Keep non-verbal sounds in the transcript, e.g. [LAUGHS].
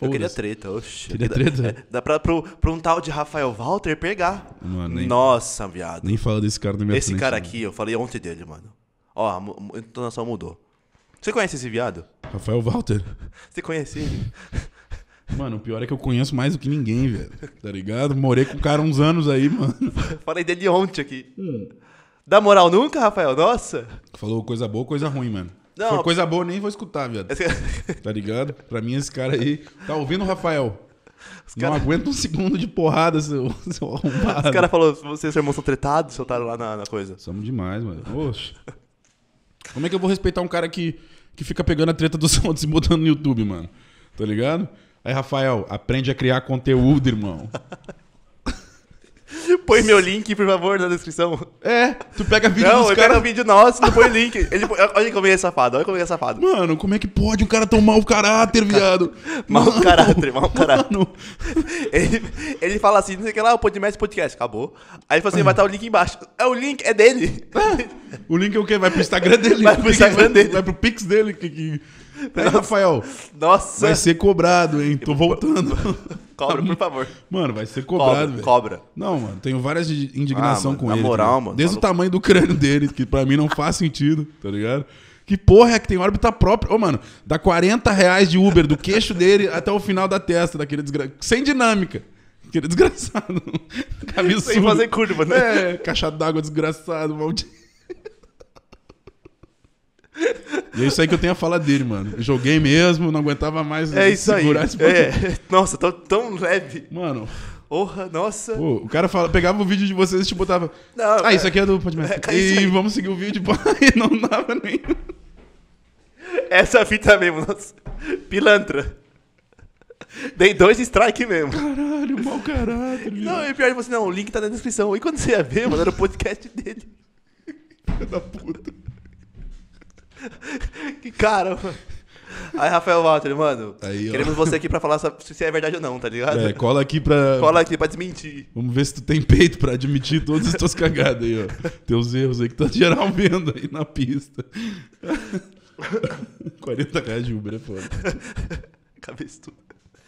Eu queria treta, oxe. Queria treta? Dá, [LAUGHS] dá pra, pro, pra um tal de Rafael Walter pegar. Mano, nem, Nossa, viado. Nem fala desse cara do meu Esse frente, cara mano. aqui, eu falei ontem dele, mano. Ó, a entonação mudou. Você conhece esse viado? Rafael Walter. Você conhece ele? [LAUGHS] Mano, o pior é que eu conheço mais do que ninguém, velho. Tá ligado? Morei com o cara uns anos aí, mano. [LAUGHS] Falei dele ontem aqui. Hum. Dá moral nunca, Rafael? Nossa. Falou coisa boa, coisa ruim, mano. Não, Foi coisa boa, nem vou escutar, viado. [LAUGHS] Tá ligado? Pra mim, esse cara aí. Tá ouvindo, Rafael? Os não aguenta um segundo de porrada, seu, seu arrombado. Os caras falaram, vocês e seu irmão são tretados, soltaram lá na, na, coisa. Somos demais, mano. Oxe. Como é que eu vou respeitar um cara que, que fica pegando a treta dos [LAUGHS] outros e botando no YouTube, mano? Tá ligado? Aí, Rafael, aprende a criar conteúdo, irmão. Põe meu link, por favor, na descrição. É, tu pega vídeo não, dos caras. Não, eu vídeo nosso, não põe link. Ele, olha como ele é safado, olha como ele é safado. Mano, como é que pode um cara tão [LAUGHS] mau caráter, viado? mau caráter, mau caráter. Mano. Ele, ele fala assim, não sei o que lá, o podcast, podcast, acabou. Aí ele fala assim, vai estar tá o link embaixo. É o link, é dele. É. O link é o quê? Vai pro Instagram dele. Vai pro Instagram dele. Vai pro Pix dele. Que, que... Rafael. Nossa. Vai ser cobrado, hein? Tô voltando. Cobra, tá por favor. Mano, vai ser cobrado, velho. Cobra. Não, mano, tenho várias indignação ah, com na ele. Na moral, mano. mano. Desde maluco. o tamanho do crânio dele, que pra mim não faz sentido, tá ligado? Que porra é que tem órbita própria? Ô, mano, dá 40 reais de Uber do queixo dele até o final da testa daquele desgraçado. Sem dinâmica. Aquele desgraçado. camisa [LAUGHS] Sem fazer curva, né? É, caixa d'água desgraçado, maldito. E é isso aí que eu tenho a falar dele, mano. Eu joguei mesmo, não aguentava mais é isso segurar aí. esse é. [LAUGHS] Nossa, tá tão leve. Mano, Porra, nossa. Pô, o cara fala, pegava o vídeo de vocês e te botava. Não, ah, é, isso aqui é do Podmaster. [LAUGHS] É, e vamos seguir o vídeo. [LAUGHS] e não dava nem. Essa fita mesmo, nossa. Pilantra. Dei dois strike mesmo. Caralho, mau caralho. Não, e pior de você, assim, não, o link tá na descrição. E quando você ia ver, mano, era o podcast dele. Filha da puta cara Aí, Rafael Walter, mano, Aí, queremos você aqui pra falar se é verdade ou não, tá ligado? É, cola aqui pra. Cola aqui pra desmentir. Vamos ver se tu tem peito pra admitir todas as tuas cagadas aí, ó. Teus erros aí que tá geral vendo aí na pista. 40 [LAUGHS] reais de Uber é foda. Cabeça